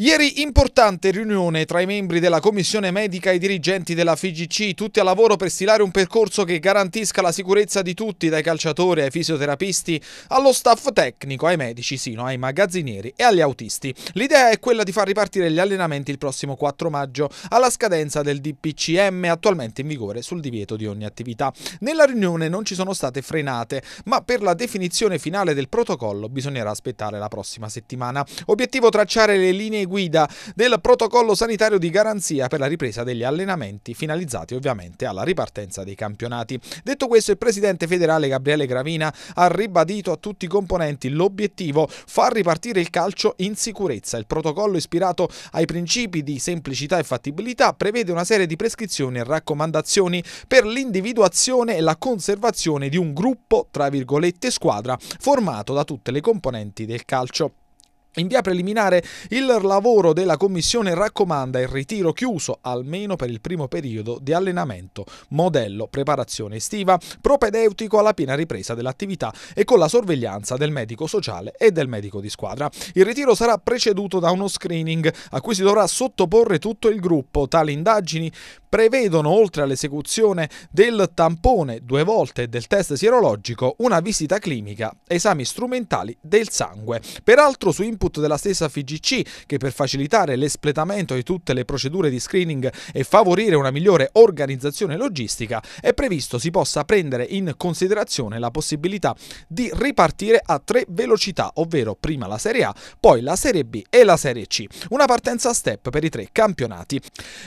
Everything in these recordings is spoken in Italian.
Ieri importante riunione tra i membri della commissione medica e i dirigenti della FIGC, tutti a lavoro per stilare un percorso che garantisca la sicurezza di tutti, dai calciatori ai fisioterapisti, allo staff tecnico, ai medici, sino ai magazzinieri e agli autisti. L'idea è quella di far ripartire gli allenamenti il prossimo 4 maggio, alla scadenza del DPCM attualmente in vigore sul divieto di ogni attività. Nella riunione non ci sono state frenate, ma per la definizione finale del protocollo bisognerà aspettare la prossima settimana. Obiettivo tracciare le linee guida del protocollo sanitario di garanzia per la ripresa degli allenamenti, finalizzati ovviamente alla ripartenza dei campionati. Detto questo, il presidente federale Gabriele Gravina ha ribadito a tutti i componenti l'obiettivo far ripartire il calcio in sicurezza. Il protocollo ispirato ai principi di semplicità e fattibilità prevede una serie di prescrizioni e raccomandazioni per l'individuazione e la conservazione di un gruppo, tra virgolette, squadra formato da tutte le componenti del calcio. In via preliminare, il lavoro della Commissione raccomanda il ritiro chiuso, almeno per il primo periodo di allenamento, modello preparazione estiva, propedeutico alla piena ripresa dell'attività e con la sorveglianza del medico sociale e del medico di squadra. Il ritiro sarà preceduto da uno screening a cui si dovrà sottoporre tutto il gruppo. Tali indagini prevedono, oltre all'esecuzione del tampone due volte del test sierologico, una visita clinica, esami strumentali del sangue. Peraltro su input della stessa FIGC, che per facilitare l'espletamento di tutte le procedure di screening e favorire una migliore organizzazione logistica, è previsto si possa prendere in considerazione la possibilità di ripartire a tre velocità, ovvero prima la Serie A, poi la Serie B e la Serie C. Una partenza a step per i tre campionati.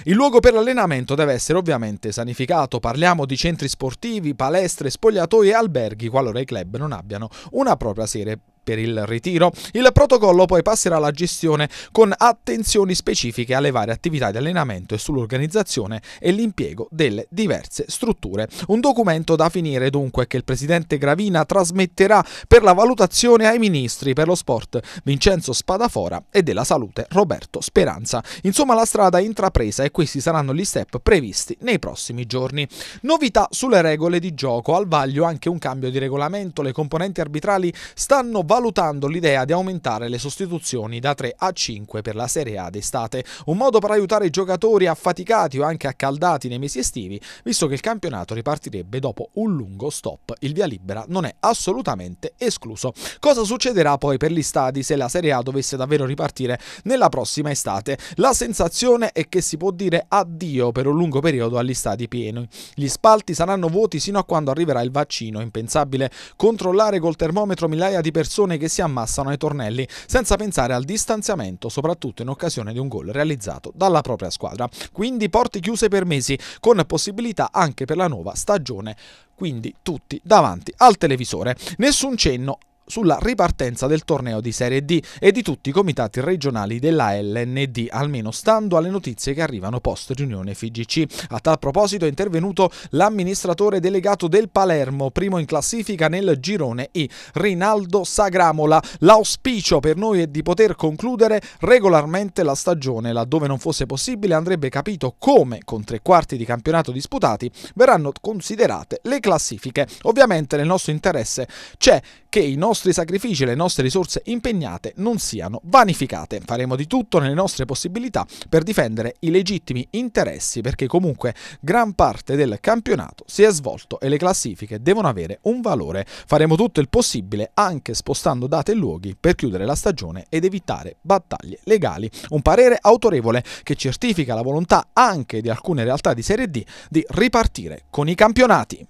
Il luogo per l'allenamento L'evento deve essere ovviamente sanificato. Parliamo di centri sportivi, palestre, spogliatoi e alberghi qualora i club non abbiano una propria serie per il ritiro. Il protocollo poi passerà alla gestione con attenzioni specifiche alle varie attività di allenamento e sull'organizzazione e l'impiego delle diverse strutture. Un documento da finire dunque che il presidente Gravina trasmetterà per la valutazione ai ministri per lo sport Vincenzo Spadafora e della salute Roberto Speranza. Insomma la strada è intrapresa e questi saranno gli step previsti nei prossimi giorni. Novità sulle regole di gioco, al vaglio anche un cambio di regolamento, le componenti arbitrali stanno valutando l'idea di aumentare le sostituzioni da 3 a 5 per la Serie A d'estate, un modo per aiutare i giocatori affaticati o anche accaldati nei mesi estivi, visto che il campionato ripartirebbe dopo un lungo stop. Il via libera non è assolutamente escluso. Cosa succederà poi per gli stadi se la Serie A dovesse davvero ripartire nella prossima estate? La sensazione è che si può dire addio per un lungo periodo agli stadi pieni. Gli spalti saranno vuoti sino a quando arriverà il vaccino, impensabile controllare col termometro migliaia di persone persone che si ammassano ai tornelli senza pensare al distanziamento, soprattutto in occasione di un gol realizzato dalla propria squadra. Quindi porte chiuse per mesi, con possibilità anche per la nuova stagione quindi tutti davanti al televisore. Nessun cenno sulla ripartenza del torneo di Serie D e di tutti i comitati regionali della LND, almeno stando alle notizie che arrivano post riunione FIGC. A tal proposito è intervenuto l'amministratore delegato del Palermo, primo in classifica nel girone I, Rinaldo Sagramola. L'auspicio per noi è di poter concludere regolarmente la stagione, laddove non fosse possibile andrebbe capito come, con tre quarti di campionato disputati, verranno considerate le classifiche. Ovviamente nel nostro interesse c'è che i nostri sacrifici e le nostre risorse impegnate non siano vanificate. Faremo di tutto nelle nostre possibilità per difendere i legittimi interessi perché comunque gran parte del campionato si è svolto e le classifiche devono avere un valore. Faremo tutto il possibile anche spostando date e luoghi per chiudere la stagione ed evitare battaglie legali. Un parere autorevole che certifica la volontà anche di alcune realtà di Serie D di ripartire con i campionati.